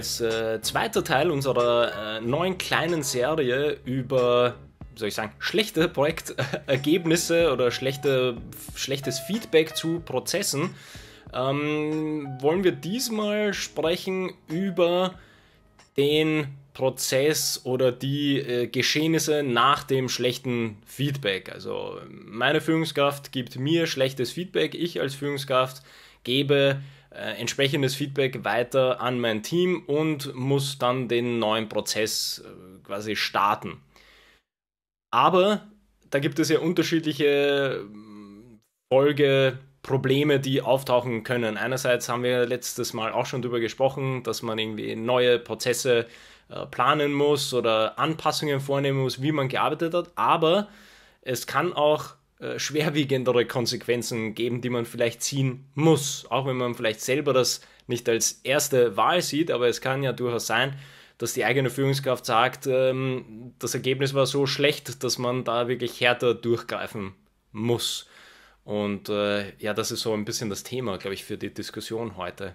als äh, zweiter Teil unserer äh, neuen kleinen Serie über, soll ich sagen, schlechte Projektergebnisse oder schlechte, schlechtes Feedback zu Prozessen, ähm, wollen wir diesmal sprechen über den Prozess oder die äh, Geschehnisse nach dem schlechten Feedback. Also meine Führungskraft gibt mir schlechtes Feedback, ich als Führungskraft gebe äh, entsprechendes Feedback weiter an mein Team und muss dann den neuen Prozess äh, quasi starten. Aber da gibt es ja unterschiedliche äh, Folgeprobleme, die auftauchen können. Einerseits haben wir letztes Mal auch schon darüber gesprochen, dass man irgendwie neue Prozesse planen muss oder Anpassungen vornehmen muss, wie man gearbeitet hat. Aber es kann auch äh, schwerwiegendere Konsequenzen geben, die man vielleicht ziehen muss. Auch wenn man vielleicht selber das nicht als erste Wahl sieht, aber es kann ja durchaus sein, dass die eigene Führungskraft sagt, ähm, das Ergebnis war so schlecht, dass man da wirklich härter durchgreifen muss. Und äh, ja, das ist so ein bisschen das Thema, glaube ich, für die Diskussion heute.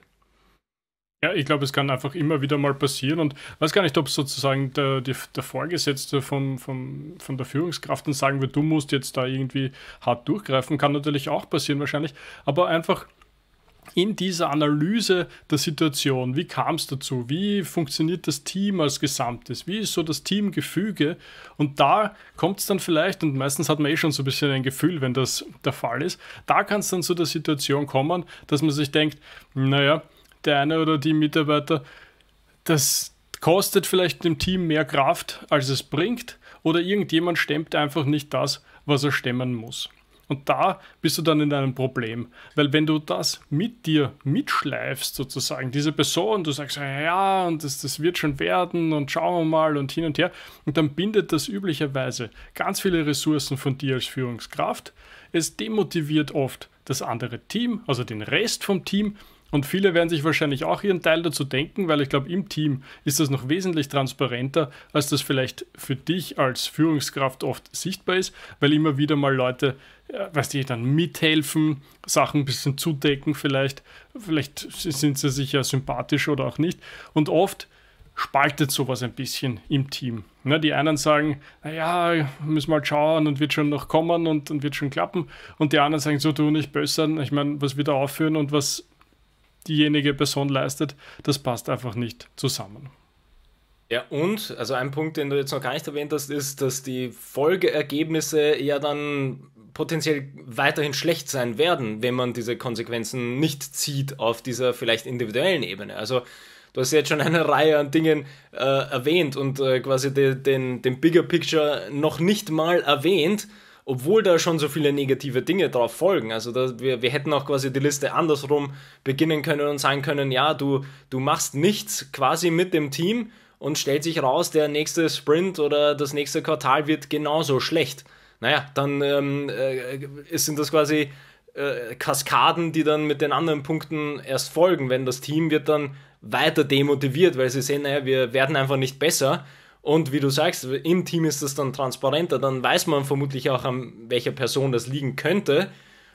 Ja, ich glaube, es kann einfach immer wieder mal passieren und weiß gar nicht, ob sozusagen der, der, der Vorgesetzte vom, vom, von der Führungskraft dann sagen wird, du musst jetzt da irgendwie hart durchgreifen, kann natürlich auch passieren wahrscheinlich, aber einfach in dieser Analyse der Situation, wie kam es dazu, wie funktioniert das Team als Gesamtes, wie ist so das Teamgefüge und da kommt es dann vielleicht, und meistens hat man eh schon so ein bisschen ein Gefühl, wenn das der Fall ist, da kann es dann zu der Situation kommen, dass man sich denkt, naja, der eine oder die Mitarbeiter, das kostet vielleicht dem Team mehr Kraft, als es bringt, oder irgendjemand stemmt einfach nicht das, was er stemmen muss. Und da bist du dann in einem Problem, weil wenn du das mit dir mitschleifst, sozusagen, diese Person, du sagst, ja, und das, das wird schon werden und schauen wir mal und hin und her, und dann bindet das üblicherweise ganz viele Ressourcen von dir als Führungskraft. Es demotiviert oft das andere Team, also den Rest vom Team, und viele werden sich wahrscheinlich auch ihren Teil dazu denken, weil ich glaube, im Team ist das noch wesentlich transparenter, als das vielleicht für dich als Führungskraft oft sichtbar ist, weil immer wieder mal Leute, äh, weißt du, dann mithelfen, Sachen ein bisschen zudecken vielleicht, vielleicht sind sie sich ja sympathisch oder auch nicht. Und oft spaltet sowas ein bisschen im Team. Ne, die einen sagen, naja, müssen mal halt schauen und wird schon noch kommen und, und wird schon klappen. Und die anderen sagen, so tu nicht bösern. Ich meine, was wir da aufführen und was diejenige Person leistet, das passt einfach nicht zusammen. Ja, und, also ein Punkt, den du jetzt noch gar nicht erwähnt hast, ist, dass die Folgeergebnisse ja dann potenziell weiterhin schlecht sein werden, wenn man diese Konsequenzen nicht zieht auf dieser vielleicht individuellen Ebene. Also du hast jetzt schon eine Reihe an Dingen äh, erwähnt und äh, quasi de, den, den Bigger Picture noch nicht mal erwähnt, obwohl da schon so viele negative Dinge drauf folgen. Also da, wir, wir hätten auch quasi die Liste andersrum beginnen können und sagen können, ja, du, du machst nichts quasi mit dem Team und stellt sich raus, der nächste Sprint oder das nächste Quartal wird genauso schlecht. Naja, dann ähm, äh, sind das quasi äh, Kaskaden, die dann mit den anderen Punkten erst folgen, wenn das Team wird dann weiter demotiviert, weil sie sehen, naja, wir werden einfach nicht besser und wie du sagst, im Team ist das dann transparenter, dann weiß man vermutlich auch, an welcher Person das liegen könnte.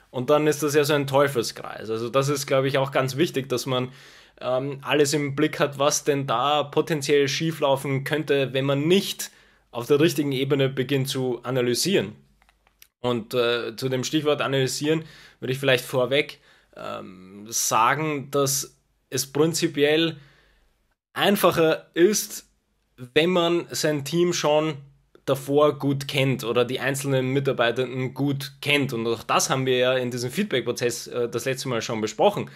Und dann ist das ja so ein Teufelskreis. Also das ist, glaube ich, auch ganz wichtig, dass man ähm, alles im Blick hat, was denn da potenziell schieflaufen könnte, wenn man nicht auf der richtigen Ebene beginnt zu analysieren. Und äh, zu dem Stichwort analysieren würde ich vielleicht vorweg ähm, sagen, dass es prinzipiell einfacher ist, wenn man sein Team schon davor gut kennt oder die einzelnen Mitarbeitenden gut kennt. Und auch das haben wir ja in diesem Feedback-Prozess äh, das letzte Mal schon besprochen,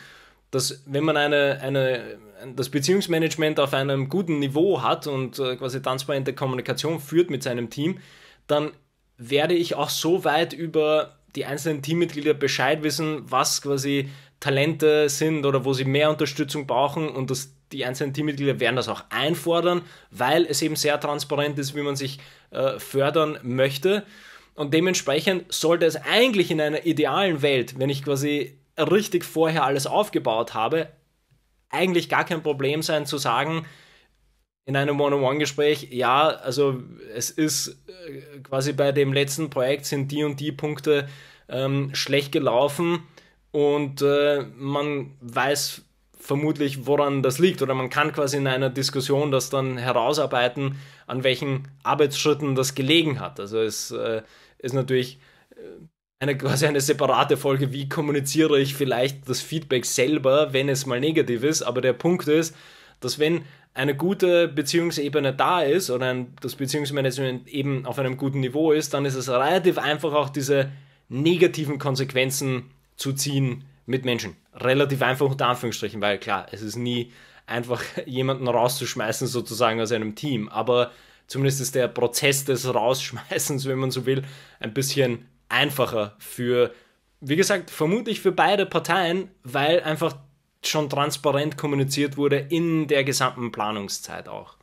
dass wenn man eine, eine, das Beziehungsmanagement auf einem guten Niveau hat und äh, quasi transparente Kommunikation führt mit seinem Team, dann werde ich auch so weit über die einzelnen Teammitglieder Bescheid wissen, was quasi Talente sind oder wo sie mehr Unterstützung brauchen und das die einzelnen Teammitglieder werden das auch einfordern, weil es eben sehr transparent ist, wie man sich äh, fördern möchte. Und dementsprechend sollte es eigentlich in einer idealen Welt, wenn ich quasi richtig vorher alles aufgebaut habe, eigentlich gar kein Problem sein zu sagen, in einem One-on-One-Gespräch, ja, also es ist äh, quasi bei dem letzten Projekt sind die und die Punkte ähm, schlecht gelaufen und äh, man weiß vermutlich, woran das liegt. Oder man kann quasi in einer Diskussion das dann herausarbeiten, an welchen Arbeitsschritten das gelegen hat. Also es äh, ist natürlich äh, eine, quasi eine separate Folge, wie kommuniziere ich vielleicht das Feedback selber, wenn es mal negativ ist. Aber der Punkt ist, dass wenn eine gute Beziehungsebene da ist oder ein, das Beziehungsmanagement eben auf einem guten Niveau ist, dann ist es relativ einfach auch diese negativen Konsequenzen zu ziehen mit Menschen. Relativ einfach unter Anführungsstrichen, weil klar, es ist nie einfach jemanden rauszuschmeißen sozusagen aus einem Team, aber zumindest ist der Prozess des Rausschmeißens, wenn man so will, ein bisschen einfacher für, wie gesagt, vermutlich für beide Parteien, weil einfach schon transparent kommuniziert wurde in der gesamten Planungszeit auch.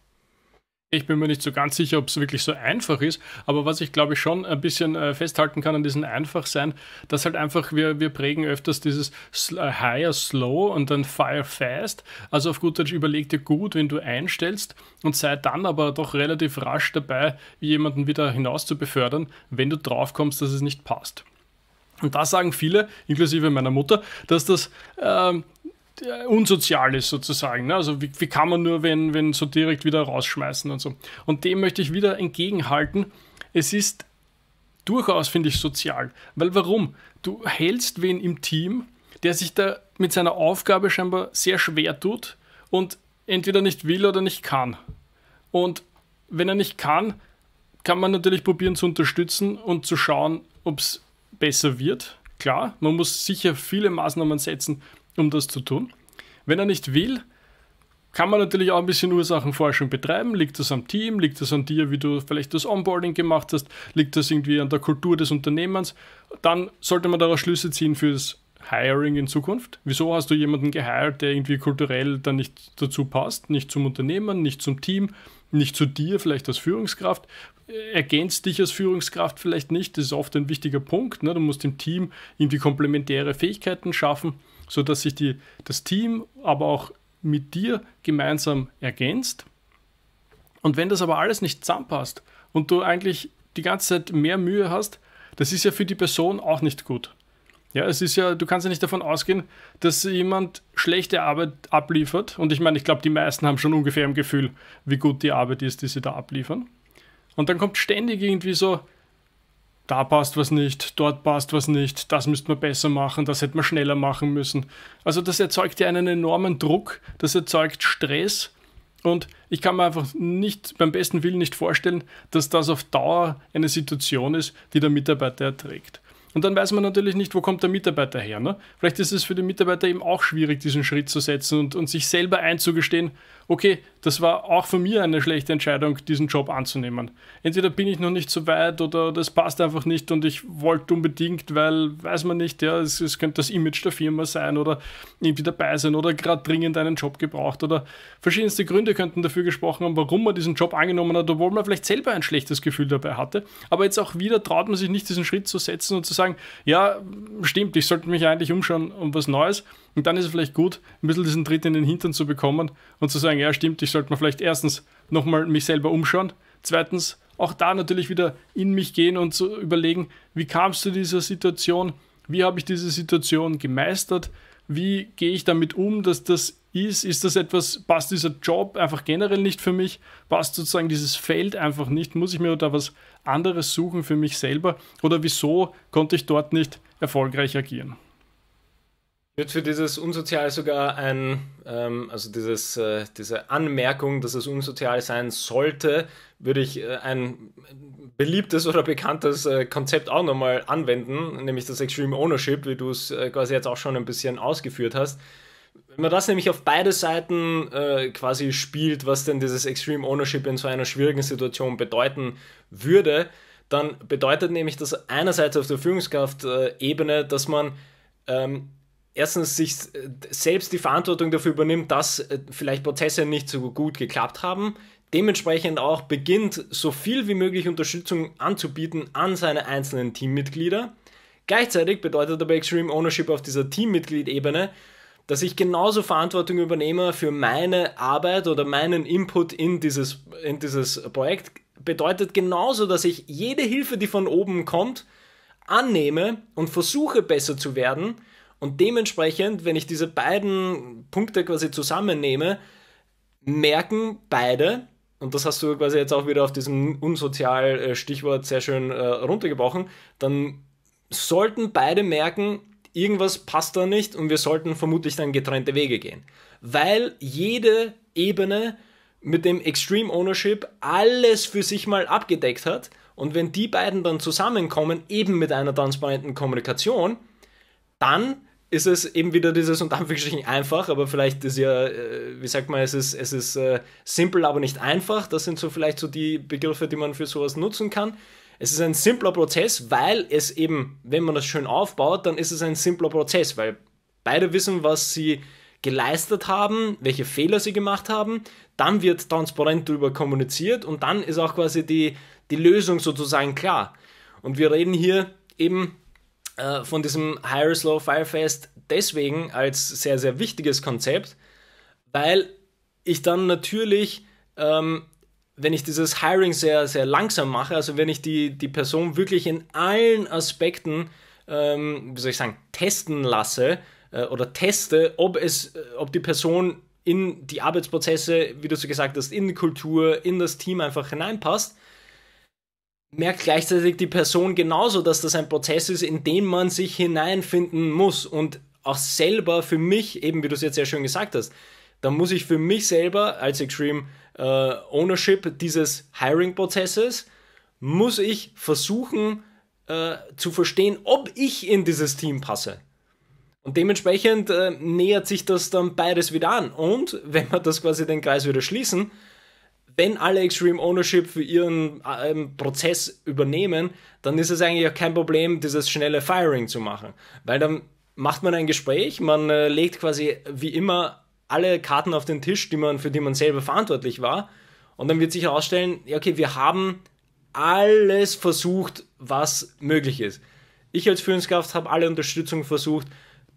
Ich bin mir nicht so ganz sicher, ob es wirklich so einfach ist, aber was ich glaube schon ein bisschen äh, festhalten kann an diesem Einfachsein, dass halt einfach wir, wir prägen öfters dieses äh, Higher Slow und dann Fire Fast. Also auf gut Deutsch überleg dir gut, wenn du einstellst und sei dann aber doch relativ rasch dabei, jemanden wieder hinaus zu befördern, wenn du drauf kommst, dass es nicht passt. Und da sagen viele, inklusive meiner Mutter, dass das ähm, äh, Unsoziales sozusagen. Ne? Also wie, wie, kann man nur, wenn, wenn so direkt wieder rausschmeißen und so. Und dem möchte ich wieder entgegenhalten. Es ist durchaus, finde ich, sozial. Weil warum? Du hältst wen im Team, der sich da mit seiner Aufgabe scheinbar sehr schwer tut und entweder nicht will oder nicht kann. Und wenn er nicht kann, kann man natürlich probieren zu unterstützen und zu schauen, ob es besser wird Klar, man muss sicher viele Maßnahmen setzen, um das zu tun. Wenn er nicht will, kann man natürlich auch ein bisschen Ursachenforschung betreiben. Liegt das am Team? Liegt das an dir, wie du vielleicht das Onboarding gemacht hast? Liegt das irgendwie an der Kultur des Unternehmens? Dann sollte man daraus Schlüsse ziehen fürs Hiring in Zukunft. Wieso hast du jemanden geheiert, der irgendwie kulturell dann nicht dazu passt? Nicht zum Unternehmen, nicht zum Team, nicht zu dir, vielleicht als Führungskraft ergänzt dich als Führungskraft vielleicht nicht. Das ist oft ein wichtiger Punkt. Ne? Du musst im Team irgendwie komplementäre Fähigkeiten schaffen, sodass sich die, das Team aber auch mit dir gemeinsam ergänzt. Und wenn das aber alles nicht zusammenpasst und du eigentlich die ganze Zeit mehr Mühe hast, das ist ja für die Person auch nicht gut. Ja, es ist ja, du kannst ja nicht davon ausgehen, dass jemand schlechte Arbeit abliefert. Und ich meine, ich glaube, die meisten haben schon ungefähr ein Gefühl, wie gut die Arbeit ist, die sie da abliefern. Und dann kommt ständig irgendwie so, da passt was nicht, dort passt was nicht, das müsste man besser machen, das hätte man schneller machen müssen. Also das erzeugt ja einen enormen Druck, das erzeugt Stress und ich kann mir einfach nicht beim besten Willen nicht vorstellen, dass das auf Dauer eine Situation ist, die der Mitarbeiter erträgt. Und dann weiß man natürlich nicht, wo kommt der Mitarbeiter her. Ne? Vielleicht ist es für den Mitarbeiter eben auch schwierig, diesen Schritt zu setzen und, und sich selber einzugestehen, okay, das war auch für mir eine schlechte Entscheidung, diesen Job anzunehmen. Entweder bin ich noch nicht so weit oder das passt einfach nicht und ich wollte unbedingt, weil, weiß man nicht, ja, es, es könnte das Image der Firma sein oder irgendwie dabei sein oder gerade dringend einen Job gebraucht oder verschiedenste Gründe könnten dafür gesprochen haben, warum man diesen Job angenommen hat, obwohl man vielleicht selber ein schlechtes Gefühl dabei hatte. Aber jetzt auch wieder traut man sich nicht, diesen Schritt zu setzen und zu sagen, ja, stimmt, ich sollte mich eigentlich umschauen um was Neues. Und dann ist es vielleicht gut, ein bisschen diesen Tritt in den Hintern zu bekommen und zu sagen, ja stimmt, ich sollte mir vielleicht erstens nochmal mich selber umschauen, zweitens auch da natürlich wieder in mich gehen und zu überlegen, wie kamst du dieser Situation, wie habe ich diese Situation gemeistert, wie gehe ich damit um, dass das ist, ist das etwas, passt dieser Job einfach generell nicht für mich, passt sozusagen dieses Feld einfach nicht, muss ich mir da was anderes suchen für mich selber oder wieso konnte ich dort nicht erfolgreich agieren wird für dieses unsozial sogar ein, ähm, also dieses, äh, diese Anmerkung, dass es unsozial sein sollte, würde ich äh, ein beliebtes oder bekanntes äh, Konzept auch nochmal anwenden, nämlich das Extreme Ownership, wie du es äh, quasi jetzt auch schon ein bisschen ausgeführt hast. Wenn man das nämlich auf beide Seiten äh, quasi spielt, was denn dieses Extreme Ownership in so einer schwierigen Situation bedeuten würde, dann bedeutet nämlich das einerseits auf der Führungskraft-Ebene, äh, dass man ähm, erstens sich äh, selbst die Verantwortung dafür übernimmt, dass äh, vielleicht Prozesse nicht so gut geklappt haben, dementsprechend auch beginnt, so viel wie möglich Unterstützung anzubieten an seine einzelnen Teammitglieder. Gleichzeitig bedeutet aber Extreme Ownership auf dieser Teammitgliedebene, dass ich genauso Verantwortung übernehme für meine Arbeit oder meinen Input in dieses, in dieses Projekt. Bedeutet genauso, dass ich jede Hilfe, die von oben kommt, annehme und versuche besser zu werden, und dementsprechend, wenn ich diese beiden Punkte quasi zusammennehme, merken beide, und das hast du quasi jetzt auch wieder auf diesem unsozial äh, Stichwort sehr schön äh, runtergebrochen, dann sollten beide merken, irgendwas passt da nicht und wir sollten vermutlich dann getrennte Wege gehen. Weil jede Ebene mit dem Extreme Ownership alles für sich mal abgedeckt hat und wenn die beiden dann zusammenkommen, eben mit einer transparenten Kommunikation, dann ist es eben wieder dieses und Anführungsstrichen einfach, aber vielleicht ist ja, äh, wie sagt man, es ist, es ist äh, simpel, aber nicht einfach. Das sind so vielleicht so die Begriffe, die man für sowas nutzen kann. Es ist ein simpler Prozess, weil es eben, wenn man das schön aufbaut, dann ist es ein simpler Prozess, weil beide wissen, was sie geleistet haben, welche Fehler sie gemacht haben. Dann wird transparent darüber kommuniziert und dann ist auch quasi die, die Lösung sozusagen klar. Und wir reden hier eben äh, von diesem Hire Slow Firefest deswegen als sehr, sehr wichtiges Konzept, weil ich dann natürlich, ähm, wenn ich dieses Hiring sehr, sehr langsam mache, also wenn ich die, die Person wirklich in allen Aspekten, ähm, wie soll ich sagen, testen lasse äh, oder teste, ob, es, äh, ob die Person in die Arbeitsprozesse, wie du so gesagt hast, in die Kultur, in das Team einfach hineinpasst, merkt gleichzeitig die Person genauso, dass das ein Prozess ist, in den man sich hineinfinden muss und auch selber für mich, eben wie du es jetzt sehr schön gesagt hast, da muss ich für mich selber als Extreme äh, Ownership dieses Hiring-Prozesses, muss ich versuchen äh, zu verstehen, ob ich in dieses Team passe. Und dementsprechend äh, nähert sich das dann beides wieder an. Und wenn wir das quasi den Kreis wieder schließen, wenn alle Extreme Ownership für ihren ähm, Prozess übernehmen, dann ist es eigentlich auch kein Problem, dieses schnelle Firing zu machen. Weil dann macht man ein Gespräch, man äh, legt quasi wie immer alle Karten auf den Tisch, die man, für die man selber verantwortlich war. Und dann wird sich herausstellen, ja, okay, wir haben alles versucht, was möglich ist. Ich als Führungskraft habe alle Unterstützung versucht.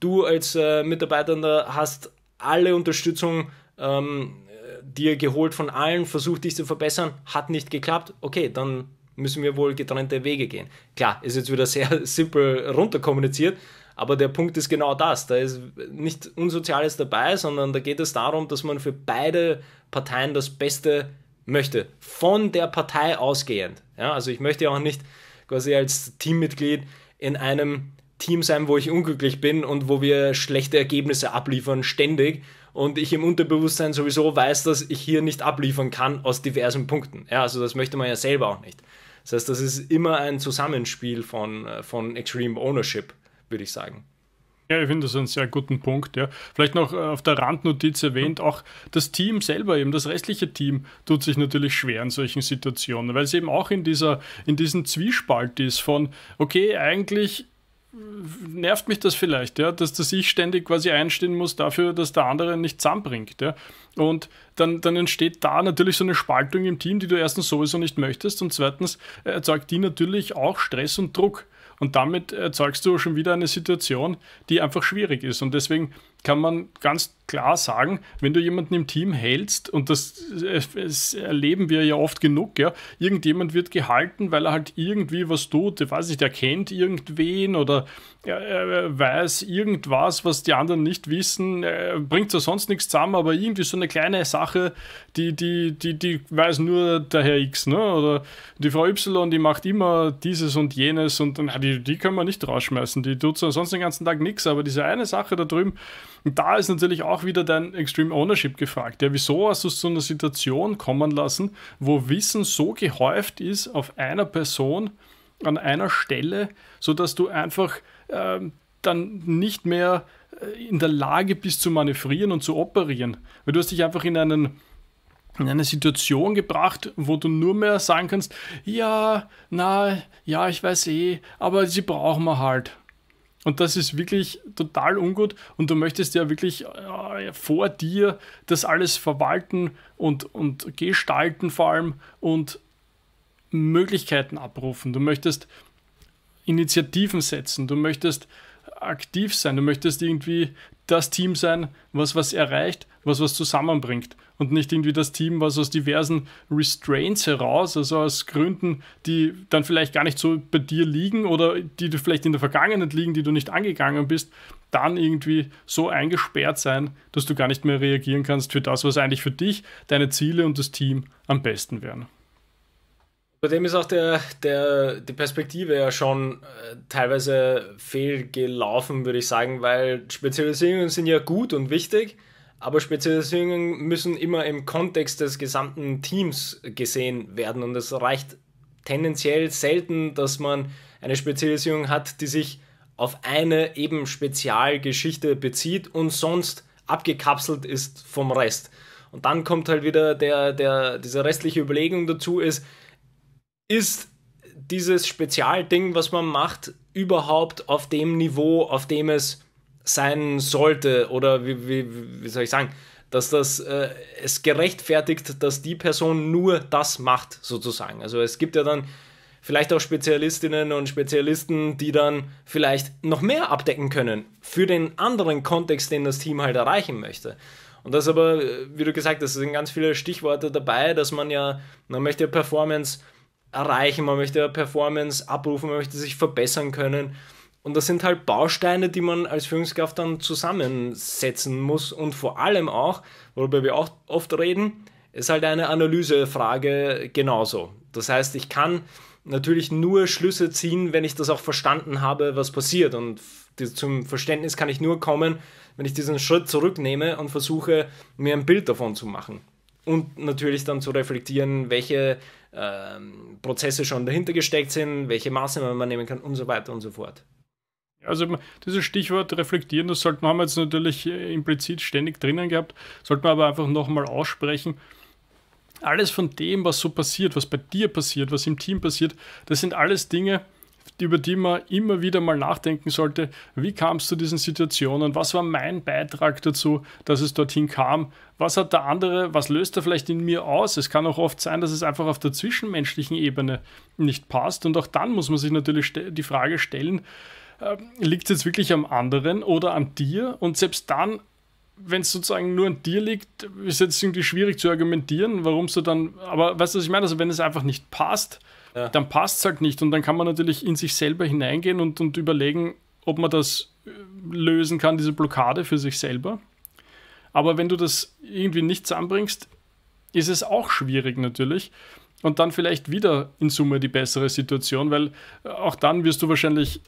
Du als äh, Mitarbeitender hast alle Unterstützung ähm, dir geholt von allen, versucht dich zu verbessern, hat nicht geklappt, okay, dann müssen wir wohl getrennte Wege gehen. Klar, ist jetzt wieder sehr simpel runterkommuniziert, aber der Punkt ist genau das. Da ist nicht Unsoziales dabei, sondern da geht es darum, dass man für beide Parteien das Beste möchte. Von der Partei ausgehend. Ja, also ich möchte auch nicht quasi als Teammitglied in einem Team sein, wo ich unglücklich bin und wo wir schlechte Ergebnisse abliefern, ständig und ich im Unterbewusstsein sowieso weiß, dass ich hier nicht abliefern kann aus diversen Punkten. Ja, also das möchte man ja selber auch nicht. Das heißt, das ist immer ein Zusammenspiel von, äh, von Extreme Ownership, würde ich sagen. Ja, ich finde das einen sehr guten Punkt. Ja. Vielleicht noch äh, auf der Randnotiz erwähnt, auch das Team selber eben, das restliche Team tut sich natürlich schwer in solchen Situationen, weil es eben auch in, dieser, in diesem Zwiespalt ist von, okay, eigentlich nervt mich das vielleicht, ja, dass, dass ich ständig quasi einstehen muss dafür, dass der andere nicht zusammenbringt. Ja. Und dann, dann entsteht da natürlich so eine Spaltung im Team, die du erstens sowieso nicht möchtest und zweitens erzeugt die natürlich auch Stress und Druck. Und damit erzeugst du schon wieder eine Situation, die einfach schwierig ist. Und deswegen kann man ganz klar sagen, wenn du jemanden im Team hältst, und das, das erleben wir ja oft genug, ja, irgendjemand wird gehalten, weil er halt irgendwie was tut, ich weiß nicht, er kennt irgendwen oder er weiß irgendwas, was die anderen nicht wissen, er bringt zwar sonst nichts zusammen, aber irgendwie so eine kleine Sache, die, die, die, die weiß nur der Herr X, ne? Oder die Frau Y, die macht immer dieses und jenes und na, die, die können wir nicht rausschmeißen, die tut sonst den ganzen Tag nichts, aber diese eine Sache da drüben, und da ist natürlich auch wieder dein Extreme Ownership gefragt. Ja, wieso hast du es zu einer Situation kommen lassen, wo Wissen so gehäuft ist auf einer Person, an einer Stelle, sodass du einfach äh, dann nicht mehr äh, in der Lage bist zu manövrieren und zu operieren. Weil du hast dich einfach in einen in eine Situation gebracht, wo du nur mehr sagen kannst, ja, na, ja, ich weiß eh, aber sie brauchen wir halt. Und das ist wirklich total ungut. Und du möchtest ja wirklich äh, vor dir das alles verwalten und, und gestalten vor allem und Möglichkeiten abrufen. Du möchtest Initiativen setzen. Du möchtest aktiv sein. Du möchtest irgendwie das Team sein, was was erreicht, was was zusammenbringt und nicht irgendwie das Team, was aus diversen Restraints heraus, also aus Gründen, die dann vielleicht gar nicht so bei dir liegen oder die du vielleicht in der Vergangenheit liegen, die du nicht angegangen bist, dann irgendwie so eingesperrt sein, dass du gar nicht mehr reagieren kannst für das, was eigentlich für dich, deine Ziele und das Team am besten wären. Bei dem ist auch der, der, die Perspektive ja schon äh, teilweise fehlgelaufen, würde ich sagen, weil Spezialisierungen sind ja gut und wichtig, aber Spezialisierungen müssen immer im Kontext des gesamten Teams gesehen werden und es reicht tendenziell selten, dass man eine Spezialisierung hat, die sich auf eine eben Spezialgeschichte bezieht und sonst abgekapselt ist vom Rest. Und dann kommt halt wieder der, der, diese restliche Überlegung dazu ist, ist dieses Spezialding, was man macht, überhaupt auf dem Niveau, auf dem es sein sollte oder wie, wie, wie soll ich sagen, dass das äh, es gerechtfertigt, dass die Person nur das macht, sozusagen. Also es gibt ja dann vielleicht auch Spezialistinnen und Spezialisten, die dann vielleicht noch mehr abdecken können für den anderen Kontext, den das Team halt erreichen möchte. Und das aber, äh, wie du gesagt hast, sind ganz viele Stichworte dabei, dass man ja, man möchte Performance erreichen, man möchte Performance abrufen, man möchte sich verbessern können. Und das sind halt Bausteine, die man als Führungskraft dann zusammensetzen muss und vor allem auch, worüber wir auch oft reden, ist halt eine Analysefrage genauso. Das heißt, ich kann natürlich nur Schlüsse ziehen, wenn ich das auch verstanden habe, was passiert. Und zum Verständnis kann ich nur kommen, wenn ich diesen Schritt zurücknehme und versuche, mir ein Bild davon zu machen. Und natürlich dann zu reflektieren, welche äh, Prozesse schon dahinter gesteckt sind, welche Maßnahmen man nehmen kann und so weiter und so fort also dieses Stichwort reflektieren, das sollte man haben wir jetzt natürlich äh, implizit ständig drinnen gehabt, sollte man aber einfach nochmal aussprechen. Alles von dem, was so passiert, was bei dir passiert, was im Team passiert, das sind alles Dinge, über die man immer wieder mal nachdenken sollte. Wie kam es zu diesen Situationen? Was war mein Beitrag dazu, dass es dorthin kam? Was hat der andere, was löst er vielleicht in mir aus? Es kann auch oft sein, dass es einfach auf der zwischenmenschlichen Ebene nicht passt. Und auch dann muss man sich natürlich die Frage stellen, äh, liegt es jetzt wirklich am anderen oder an dir? Und selbst dann, wenn es sozusagen nur an dir liegt, ist jetzt irgendwie schwierig zu argumentieren, warum so dann, aber weißt du, was ich meine? Also wenn es einfach nicht passt, ja. dann passt es halt nicht. Und dann kann man natürlich in sich selber hineingehen und, und überlegen, ob man das äh, lösen kann, diese Blockade für sich selber. Aber wenn du das irgendwie nicht zusammenbringst, ist es auch schwierig natürlich. Und dann vielleicht wieder in Summe die bessere Situation, weil äh, auch dann wirst du wahrscheinlich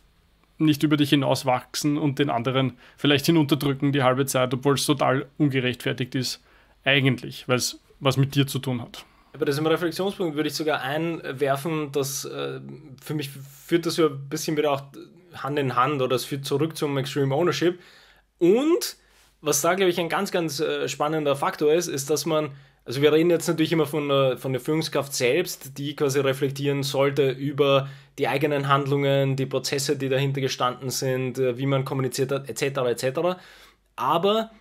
nicht über dich hinauswachsen und den anderen vielleicht hinunterdrücken die halbe Zeit, obwohl es total ungerechtfertigt ist, eigentlich, weil es was mit dir zu tun hat. Bei diesem Reflexionspunkt würde ich sogar einwerfen, dass äh, für mich führt das ja ein bisschen wieder auch Hand in Hand oder es führt zurück zum Extreme Ownership. Und was da, glaube ich, ein ganz, ganz äh, spannender Faktor ist, ist, dass man also wir reden jetzt natürlich immer von, der, von der Führungskraft selbst, die quasi reflektieren sollte über die eigenen Handlungen, die Prozesse, die dahinter gestanden sind, äh, wie man kommuniziert hat, etc. etc. Aber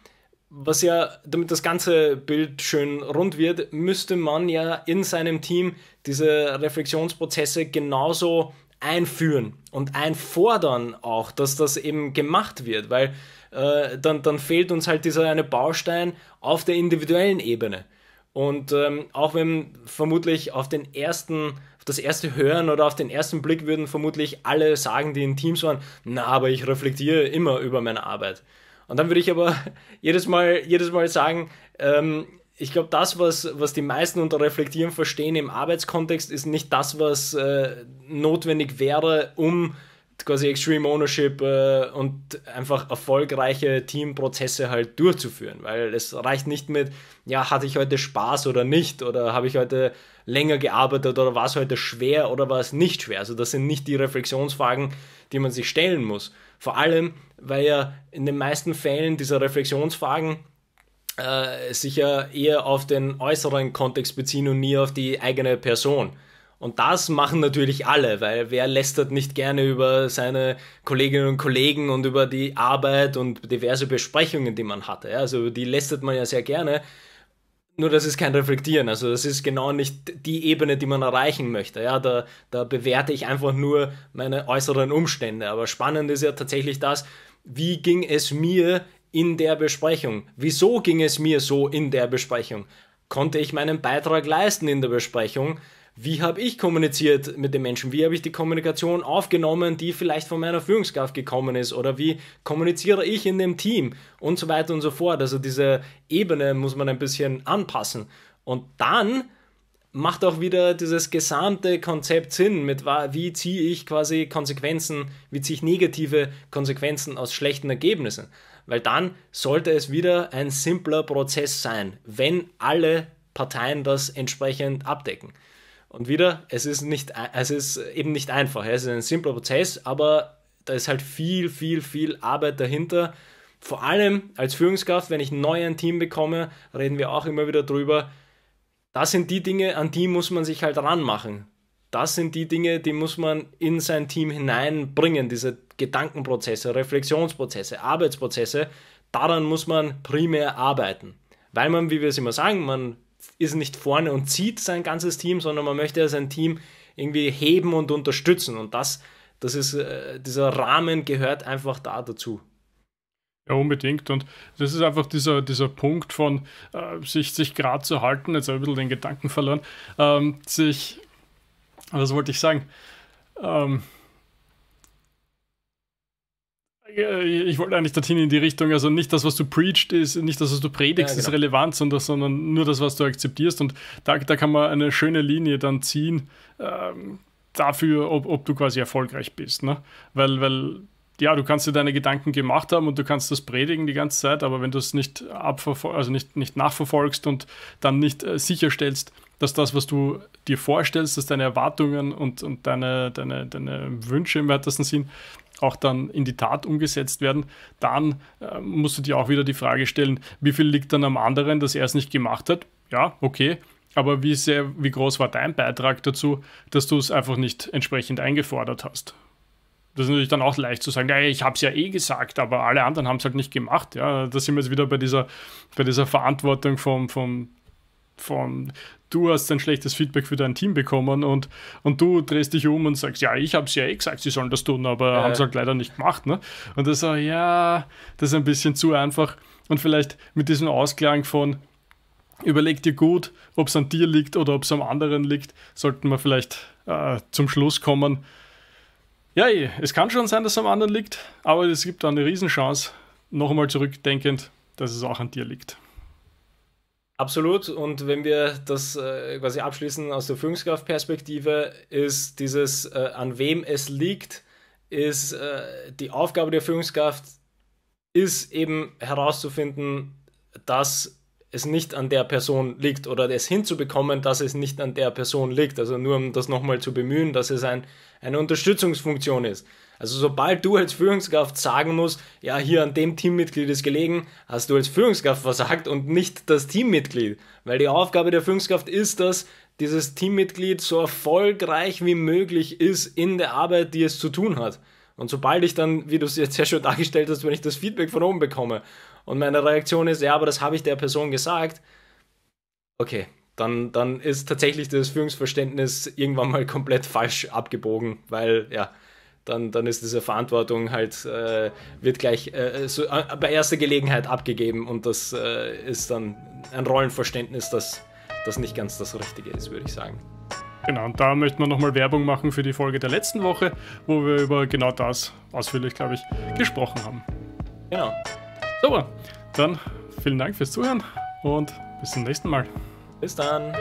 was ja, damit das ganze Bild schön rund wird, müsste man ja in seinem Team diese Reflexionsprozesse genauso einführen und einfordern auch, dass das eben gemacht wird, weil äh, dann, dann fehlt uns halt dieser eine Baustein auf der individuellen Ebene. Und ähm, auch wenn vermutlich auf den ersten, auf das erste Hören oder auf den ersten Blick würden vermutlich alle sagen, die in Teams waren, na, aber ich reflektiere immer über meine Arbeit. Und dann würde ich aber jedes Mal, jedes Mal sagen, ähm, ich glaube, das, was, was die meisten unter Reflektieren verstehen im Arbeitskontext, ist nicht das, was äh, notwendig wäre, um quasi Extreme Ownership äh, und einfach erfolgreiche Teamprozesse halt durchzuführen, weil es reicht nicht mit, ja, hatte ich heute Spaß oder nicht oder habe ich heute länger gearbeitet oder war es heute schwer oder war es nicht schwer. Also das sind nicht die Reflexionsfragen, die man sich stellen muss. Vor allem, weil ja in den meisten Fällen dieser Reflexionsfragen äh, sich ja eher auf den äußeren Kontext beziehen und nie auf die eigene Person. Und das machen natürlich alle, weil wer lästert nicht gerne über seine Kolleginnen und Kollegen und über die Arbeit und diverse Besprechungen, die man hatte. Ja? Also die lästert man ja sehr gerne. Nur das ist kein Reflektieren. Also das ist genau nicht die Ebene, die man erreichen möchte. Ja, da, da bewerte ich einfach nur meine äußeren Umstände. Aber spannend ist ja tatsächlich das, wie ging es mir in der Besprechung? Wieso ging es mir so in der Besprechung? Konnte ich meinen Beitrag leisten in der Besprechung? wie habe ich kommuniziert mit den Menschen, wie habe ich die Kommunikation aufgenommen, die vielleicht von meiner Führungskraft gekommen ist oder wie kommuniziere ich in dem Team und so weiter und so fort. Also diese Ebene muss man ein bisschen anpassen. Und dann macht auch wieder dieses gesamte Konzept Sinn mit, wie ziehe ich quasi Konsequenzen, wie ziehe ich negative Konsequenzen aus schlechten Ergebnissen. Weil dann sollte es wieder ein simpler Prozess sein, wenn alle Parteien das entsprechend abdecken. Und wieder, es ist, nicht, es ist eben nicht einfach. Es ist ein simpler Prozess, aber da ist halt viel, viel, viel Arbeit dahinter. Vor allem als Führungskraft, wenn ich neu ein Team bekomme, reden wir auch immer wieder drüber. Das sind die Dinge, an die muss man sich halt ranmachen. Das sind die Dinge, die muss man in sein Team hineinbringen. Diese Gedankenprozesse, Reflexionsprozesse, Arbeitsprozesse, daran muss man primär arbeiten. Weil man, wie wir es immer sagen, man ist nicht vorne und zieht sein ganzes Team, sondern man möchte ja sein Team irgendwie heben und unterstützen. Und das, das ist, äh, dieser Rahmen gehört einfach da dazu. Ja, unbedingt. Und das ist einfach dieser, dieser Punkt von äh, sich, sich gerade zu halten, jetzt habe ich ein bisschen den Gedanken verloren, ähm, sich, was wollte ich sagen? Ähm, ich wollte eigentlich dorthin in die Richtung, also nicht das, was du preachst, ist, nicht das, was du predigst, ja, genau. ist relevant, sondern, sondern, nur das, was du akzeptierst. Und da, da kann man eine schöne Linie dann ziehen ähm, dafür, ob, ob, du quasi erfolgreich bist. Ne? Weil, weil, ja, du kannst dir deine Gedanken gemacht haben und du kannst das predigen die ganze Zeit, aber wenn du es nicht, also nicht, nicht nachverfolgst und dann nicht äh, sicherstellst, dass das, was du dir vorstellst, dass deine Erwartungen und, und deine, deine, deine Wünsche im weitesten Sinn, auch dann in die Tat umgesetzt werden, dann äh, musst du dir auch wieder die Frage stellen, wie viel liegt dann am anderen, dass er es nicht gemacht hat? Ja, okay. Aber wie, sehr, wie groß war dein Beitrag dazu, dass du es einfach nicht entsprechend eingefordert hast? Das ist natürlich dann auch leicht zu sagen, naja, ich habe es ja eh gesagt, aber alle anderen haben es halt nicht gemacht. Ja, da sind wir jetzt wieder bei dieser, bei dieser Verantwortung vom, vom von du hast ein schlechtes Feedback für dein Team bekommen und, und du drehst dich um und sagst, ja, ich habe es ja eh gesagt, sie sollen das tun, aber äh. haben es halt leider nicht gemacht. Ne? Und das so, ja, das ist ein bisschen zu einfach. Und vielleicht mit diesem Ausklang von überleg dir gut, ob es an dir liegt oder ob es am anderen liegt, sollten wir vielleicht äh, zum Schluss kommen. Ja, eh, es kann schon sein, dass es am anderen liegt, aber es gibt eine Riesenchance, nochmal zurückdenkend, dass es auch an dir liegt. Absolut. Und wenn wir das äh, quasi abschließen aus der Führungskraftperspektive, ist dieses, äh, an wem es liegt, ist äh, die Aufgabe der Führungskraft, ist eben herauszufinden, dass es nicht an der Person liegt oder es hinzubekommen, dass es nicht an der Person liegt. Also nur um das nochmal zu bemühen, dass es ein, eine Unterstützungsfunktion ist. Also sobald du als Führungskraft sagen musst, ja, hier an dem Teammitglied ist gelegen, hast du als Führungskraft versagt und nicht das Teammitglied. Weil die Aufgabe der Führungskraft ist dass dieses Teammitglied so erfolgreich wie möglich ist in der Arbeit, die es zu tun hat. Und sobald ich dann, wie du es jetzt sehr schön dargestellt hast, wenn ich das Feedback von oben bekomme und meine Reaktion ist, ja, aber das habe ich der Person gesagt, okay, dann, dann ist tatsächlich das Führungsverständnis irgendwann mal komplett falsch abgebogen, weil ja, dann, dann ist diese Verantwortung halt, äh, wird gleich äh, so, äh, bei erster Gelegenheit abgegeben und das äh, ist dann ein Rollenverständnis, das, das nicht ganz das Richtige ist, würde ich sagen. Genau, und da möchten wir nochmal Werbung machen für die Folge der letzten Woche, wo wir über genau das ausführlich, glaube ich, gesprochen haben. Genau. Super, dann vielen Dank fürs Zuhören und bis zum nächsten Mal. Bis dann.